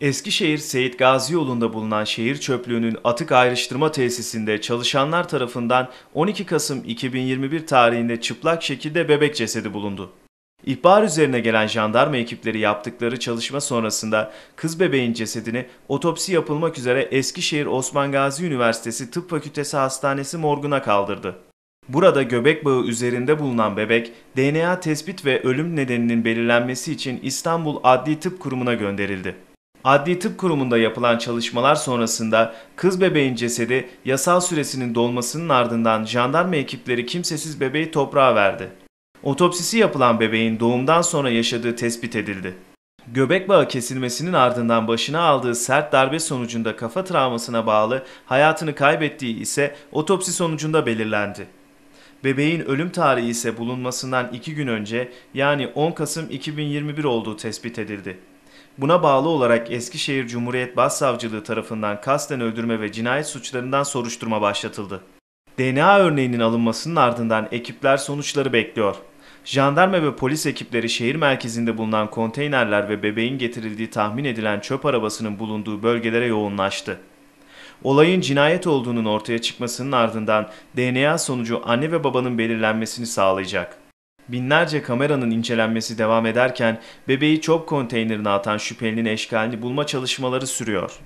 Eskişehir Seyit Gazi yolunda bulunan şehir çöplüğünün atık ayrıştırma tesisinde çalışanlar tarafından 12 Kasım 2021 tarihinde çıplak şekilde bebek cesedi bulundu. İhbar üzerine gelen jandarma ekipleri yaptıkları çalışma sonrasında kız bebeğin cesedini otopsi yapılmak üzere Eskişehir Osman Gazi Üniversitesi Tıp Fakültesi Hastanesi morguna kaldırdı. Burada göbek bağı üzerinde bulunan bebek DNA tespit ve ölüm nedeninin belirlenmesi için İstanbul Adli Tıp Kurumu'na gönderildi. Adli Tıp Kurumu'nda yapılan çalışmalar sonrasında kız bebeğin cesedi yasal süresinin dolmasının ardından jandarma ekipleri kimsesiz bebeği toprağa verdi. Otopsisi yapılan bebeğin doğumdan sonra yaşadığı tespit edildi. Göbek bağı kesilmesinin ardından başına aldığı sert darbe sonucunda kafa travmasına bağlı hayatını kaybettiği ise otopsi sonucunda belirlendi. Bebeğin ölüm tarihi ise bulunmasından 2 gün önce yani 10 Kasım 2021 olduğu tespit edildi. Buna bağlı olarak Eskişehir Cumhuriyet Başsavcılığı tarafından kasten öldürme ve cinayet suçlarından soruşturma başlatıldı. DNA örneğinin alınmasının ardından ekipler sonuçları bekliyor. Jandarma ve polis ekipleri şehir merkezinde bulunan konteynerler ve bebeğin getirildiği tahmin edilen çöp arabasının bulunduğu bölgelere yoğunlaştı. Olayın cinayet olduğunun ortaya çıkmasının ardından DNA sonucu anne ve babanın belirlenmesini sağlayacak. Binlerce kameranın incelenmesi devam ederken bebeği çöp konteynerine atan şüphelinin eşkalini bulma çalışmaları sürüyor.